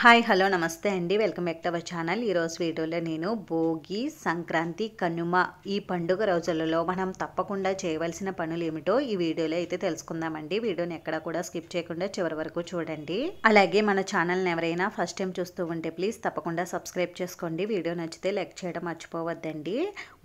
hi hello నమస్తే అండి welcome back to our channel ఈరోజు వీడియోలో నేను భోగి సంక్రాంతి కనుమ ఈ పండుగ రోజులలో మనం తప్పకుండా చేయవలసిన పనులు ఏమిటో ఈ వీడియోలో అయితే తెలుసుకుందామండి వీడియోని ఎక్కడ కూడా స్కిప్ చేయకుండా చివరి వరకు చూడండి అలాగే మన ఛానల్ని ఎవరైనా ఫస్ట్ టైం చూస్తూ ఉంటే ప్లీజ్ తప్పకుండా సబ్స్క్రైబ్ చేసుకోండి వీడియో నచ్చితే లైక్ చేయడం మర్చిపోవద్దండి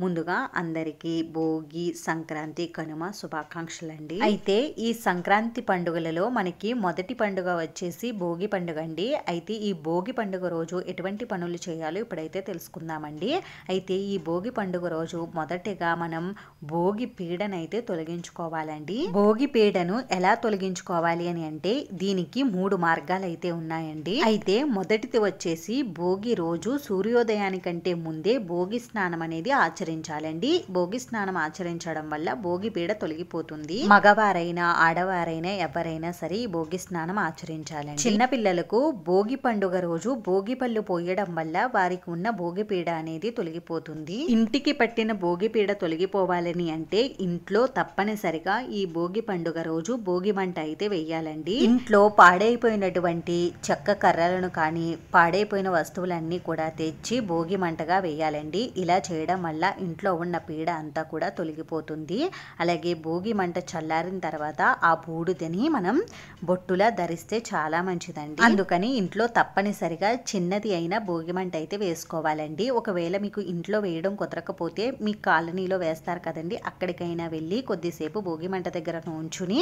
ముందుగా అందరికీ భోగి సంక్రాంతి కనుమ శుభాకాంక్షలు అండి అయితే ఈ సంక్రాంతి పండుగలలో మనకి మొదటి పండుగ వచ్చేసి భోగి పండుగ అండి అయితే ఈ భోగి పండుగ రోజు ఎటువంటి పనులు చేయాలో ఇప్పుడైతే తెలుసుకుందామండి అయితే ఈ భోగి పండుగ రోజు మొదటిగా మనం భోగి పీడనైతే తొలగించుకోవాలండి భోగి పీడను ఎలా తొలగించుకోవాలి అని అంటే దీనికి మూడు మార్గాలు అయితే ఉన్నాయండి అయితే మొదటిది వచ్చేసి భోగి రోజు సూర్యోదయానికంటే ముందే భోగి స్నానం అనేది ఆచరించాలండి భోగి స్నానం ఆచరించడం వల్ల భోగి పీడ తొలగిపోతుంది మగవారైనా ఆడవారైనా ఎవరైనా సరే ఈ భోగి స్నానం ఆచరించాలండి చిన్నపిల్లలకు భోగి పండుగ పండుగ రోజు భోగి పళ్ళు పోయడం వల్ల వారికి ఉన్న భోగిపీడ అనేది తొలగిపోతుంది ఇంటికి పట్టిన భోగిపీడ తొలగిపోవాలని అంటే ఇంట్లో తప్పనిసరిగా ఈ భోగి పండుగ రోజు భోగి వంట అయితే వేయాలండి ఇంట్లో పాడైపోయినటువంటి చెక్క కర్రలను కానీ పాడైపోయిన వస్తువులన్నీ కూడా తెచ్చి భోగి మంటగా వేయాలండి ఇలా చేయడం వల్ల ఇంట్లో ఉన్న పీడ అంతా కూడా తొలగిపోతుంది అలాగే భోగి మంట చల్లారిన తర్వాత ఆ బూడిదని మనం బొట్టులా ధరిస్తే చాలా మంచిదండి అందుకని ఇంట్లో తప్పనిసరిగా చిన్నది అయిన భోగిమంట అయితే వేసుకోవాలండి ఒకవేళ మీకు ఇంట్లో వేయడం కుదరకపోతే మీ కాలనీలో వేస్తారు కదండి అక్కడికైనా వెళ్ళి కొద్దిసేపు భోగిమంట దగ్గర ఉంచుని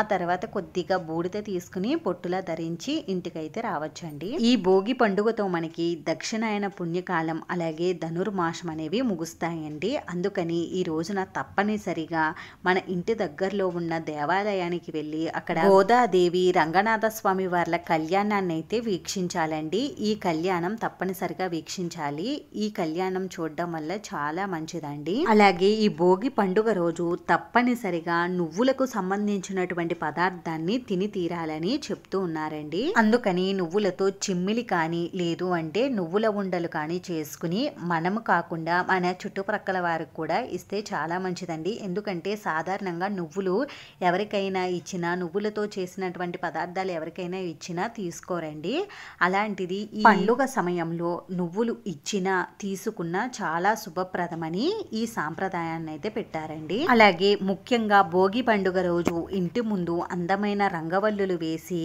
ఆ తర్వాత కొద్దిగా బూడిద తీసుకుని పొట్టులా ధరించి ఇంటికైతే రావచ్చండి ఈ భోగి పండుగతో మనకి దక్షిణాయన పుణ్యకాలం అలాగే ధనుర్మాసం అనేవి ముగుస్తాయండి అందుకని ఈ రోజున తప్పనిసరిగా మన ఇంటి దగ్గరలో ఉన్న దేవాలయానికి వెళ్ళి అక్కడ గోదాదేవి రంగనాథ స్వామి వార్ల కళ్యాణాన్ని అయితే వీక్షించారు వీక్షించాలండి ఈ కళ్యాణం తప్పనిసరిగా వీక్షించాలి ఈ కళ్యాణం చూడడం వల్ల చాలా మంచిదండి అలాగే ఈ భోగి పండుగ రోజు తప్పనిసరిగా నువ్వులకు సంబంధించినటువంటి పదార్థాన్ని తిని తీరాలని చెప్తూ ఉన్నారండి అందుకని నువ్వులతో చిమ్మిలి కానీ లేదు అంటే నువ్వుల ఉండలు కానీ చేసుకుని మనము కాకుండా మన చుట్టుప్రక్కల వారికి కూడా ఇస్తే చాలా మంచిదండి ఎందుకంటే సాధారణంగా నువ్వులు ఎవరికైనా ఇచ్చినా నువ్వులతో చేసినటువంటి పదార్థాలు ఎవరికైనా ఇచ్చినా తీసుకోరండి అలాంటిది ఈ పండుగ సమయంలో నువ్వులు ఇచ్చినా తీసుకున్నా చాలా శుభప్రదమని ఈ సాంప్రదాయాన్ని అయితే పెట్టారండి అలాగే ముఖ్యంగా భోగి పండుగ రోజు ఇంటి ముందు అందమైన రంగవల్లులు వేసి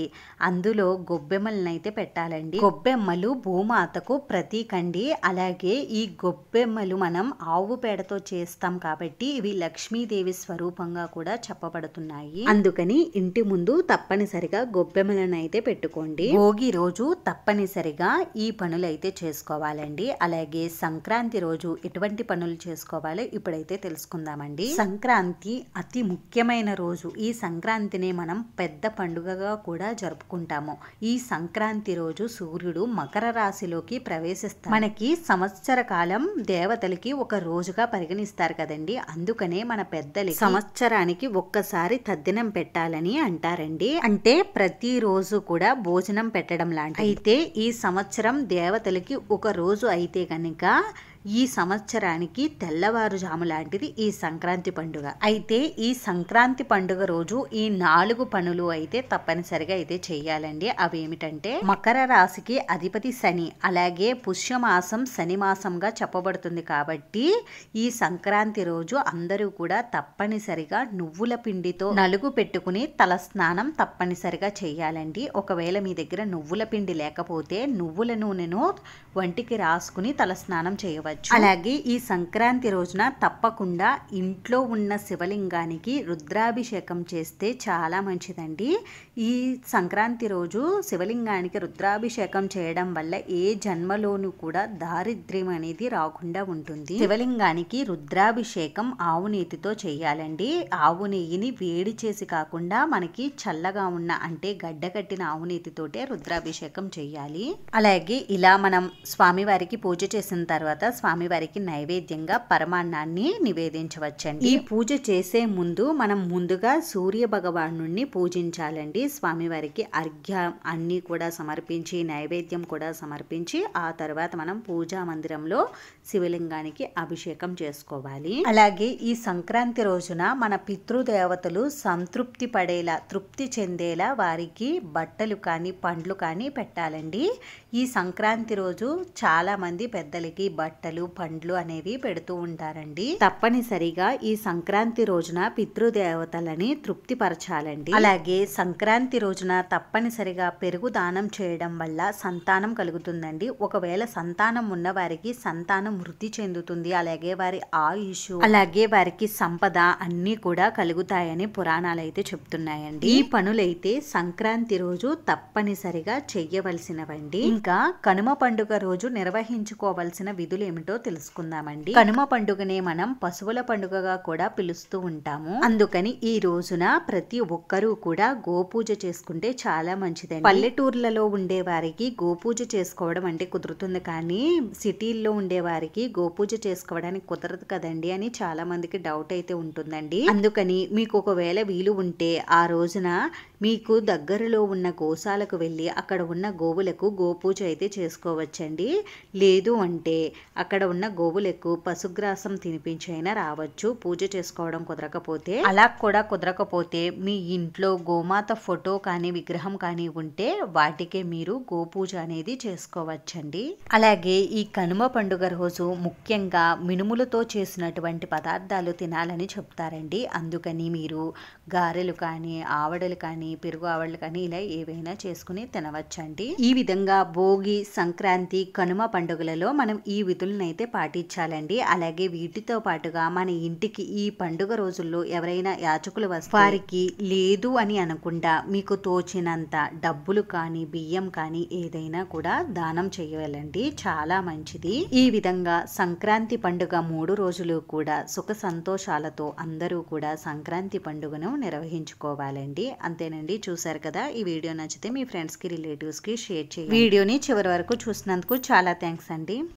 అందులో గొబ్బెమ్మలను అయితే పెట్టాలండి గొబ్బెమ్మలు భూమాతకు ప్రతీకండి అలాగే ఈ గొబ్బెమ్మలు మనం ఆవు పేడతో చేస్తాం కాబట్టి ఇవి లక్ష్మీదేవి స్వరూపంగా కూడా చెప్పబడుతున్నాయి అందుకని ఇంటి ముందు తప్పనిసరిగా గొబ్బెమ్మలను అయితే పెట్టుకోండి భోగి రోజు తప్పనిసరిగా ఈ పనులైతే చేసుకోవాలండి అలాగే సంక్రాంతి రోజు ఎటువంటి పనులు చేసుకోవాలో ఇప్పుడైతే తెలుసుకుందామండి సంక్రాంతి అతి ముఖ్యమైన రోజు ఈ సంక్రాంతిని మనం పెద్ద పండుగగా కూడా జరుపుకుంటాము ఈ సంక్రాంతి రోజు సూర్యుడు మకర రాశిలోకి ప్రవేశిస్తాడు మనకి సంవత్సర కాలం దేవతలకి ఒక రోజుగా పరిగణిస్తారు కదండి అందుకనే మన పెద్దలు సంవత్సరానికి ఒక్కసారి తద్దినం పెట్టాలని అంటారండి అంటే ప్రతిరోజు కూడా భోజనం పెట్టడం లాంటి అయితే ఈ సంవత్సరం దేవతలకి ఒక రోజు అయితే కనుక ఈ సంవత్సరానికి తెల్లవారుజాము లాంటిది ఈ సంక్రాంతి పండుగ అయితే ఈ సంక్రాంతి పండుగ రోజు ఈ నాలుగు పనులు అయితే తప్పనిసరిగా అయితే చేయాలండి ఏమిటంటే మకర రాశికి అధిపతి శని అలాగే పుష్యమాసం శని మాసంగా చెప్పబడుతుంది కాబట్టి ఈ సంక్రాంతి రోజు అందరూ కూడా తప్పనిసరిగా నువ్వుల పిండితో నలుగు పెట్టుకుని తల స్నానం తప్పనిసరిగా చేయాలండి ఒకవేళ మీ దగ్గర నువ్వుల పిండి లేకపోతే నువ్వుల నూనెను వంటికి రాసుకుని తల స్నానం చేయవచ్చు చేయవచ్చు అలాగే ఈ సంక్రాంతి రోజున తప్పకుండా ఇంట్లో ఉన్న శివలింగానికి రుద్రాభిషేకం చేస్తే చాలా మంచిదండి ఈ సంక్రాంతి రోజు శివలింగానికి రుద్రాభిషేకం చేయడం వల్ల ఏ జన్మలోనూ కూడా దారిద్ర్యం అనేది రాకుండా ఉంటుంది శివలింగానికి రుద్రాభిషేకం ఆవు నీతితో చేయాలండి ఆవు నెయ్యిని వేడి చేసి కాకుండా మనకి చల్లగా ఉన్న అంటే కట్టిన ఆవు నీతితోటే రుద్రాభిషేకం చేయాలి అలాగే ఇలా మనం స్వామివారికి పూజ చేసిన తర్వాత స్వామివారికి నైవేద్యంగా పరమాన్నాన్ని నివేదించవచ్చండి ఈ పూజ చేసే ముందు మనం ముందుగా సూర్య భగవాను పూజించాలండి స్వామివారికి అర్ఘ్య అన్నీ కూడా సమర్పించి నైవేద్యం కూడా సమర్పించి ఆ తర్వాత మనం పూజా మందిరంలో శివలింగానికి అభిషేకం చేసుకోవాలి అలాగే ఈ సంక్రాంతి రోజున మన పితృదేవతలు సంతృప్తి పడేలా తృప్తి చెందేలా వారికి బట్టలు కానీ పండ్లు కానీ పెట్టాలండి ఈ సంక్రాంతి రోజు చాలా మంది పెద్దలకి బట్టలు పండ్లు అనేవి పెడుతూ ఉంటారండి తప్పనిసరిగా ఈ సంక్రాంతి రోజున పితృదేవతలని తృప్తిపరచాలండి అలాగే సంక్రాంతి రోజున తప్పనిసరిగా పెరుగు దానం చేయడం వల్ల సంతానం కలుగుతుందండి ఒకవేళ సంతానం ఉన్న వారికి సంతానం వృద్ధి చెందుతుంది అలాగే వారి ఆయుష్ అలాగే వారికి సంపద అన్ని కూడా కలుగుతాయని పురాణాలు అయితే చెప్తున్నాయండి ఈ పనులైతే సంక్రాంతి రోజు తప్పనిసరిగా చెయ్యవలసినవండి ఇంకా కనుమ పండుగ రోజు నిర్వహించుకోవాల్సిన విధులు ఏమిటో తెలుసుకుందామండి కనుమ పండుగనే మనం పశువుల పండుగగా కూడా పిలుస్తూ ఉంటాము అందుకని ఈ రోజున ప్రతి ఒక్కరూ కూడా గోపూజ చేసుకుంటే చాలా మంచిదండి పల్లెటూర్లలో ఉండే వారికి గోపూజ చేసుకోవడం అంటే కుదురుతుంది కానీ సిటీల్లో ఉండే వారికి గోపూజ చేసుకోవడానికి కుదరదు కదండి అని చాలా మందికి డౌట్ అయితే ఉంటుందండి అందుకని మీకు ఒకవేళ వీలు ఉంటే ఆ రోజున మీకు దగ్గరలో ఉన్న గోశాలకు వెళ్ళి అక్కడ ఉన్న గోవులకు గోపూజ అయితే చేసుకోవచ్చండి లేదు అంటే అక్కడ ఉన్న గోవులకు పశుగ్రాసం తినిపించైనా రావచ్చు పూజ చేసుకోవడం కుదరకపోతే అలా కూడా కుదరకపోతే మీ ఇంట్లో గోమాత ఫోటో కానీ విగ్రహం కానీ ఉంటే వాటికే మీరు గోపూజ అనేది చేసుకోవచ్చండి అలాగే ఈ కనుమ పండుగ రోజు ముఖ్యంగా మినుములతో చేసినటువంటి పదార్థాలు తినాలని చెప్తారండి అందుకని మీరు గారెలు కానీ ఆవడలు కానీ కానీ పెరుగు ఆవళ్ళు కానీ ఇలా ఏవైనా చేసుకుని తినవచ్చండి ఈ విధంగా భోగి సంక్రాంతి కనుమ పండుగలలో మనం ఈ విధులను అయితే పాటించాలండి అలాగే వీటితో పాటుగా మన ఇంటికి ఈ పండుగ రోజుల్లో ఎవరైనా యాచకులు వస్తే వారికి లేదు అని అనకుండా మీకు తోచినంత డబ్బులు కానీ బియ్యం కానీ ఏదైనా కూడా దానం చేయాలండి చాలా మంచిది ఈ విధంగా సంక్రాంతి పండుగ మూడు రోజులు కూడా సుఖ సంతోషాలతో అందరూ కూడా సంక్రాంతి పండుగను నిర్వహించుకోవాలండి అంతేనండి చేశానండి చూశారు కదా ఈ వీడియో నచ్చితే మీ ఫ్రెండ్స్కి రిలేటివ్స్కి షేర్ చేయండి వీడియోని చివరి వరకు చూసినందుకు చాలా థ్యాంక్స్ అండి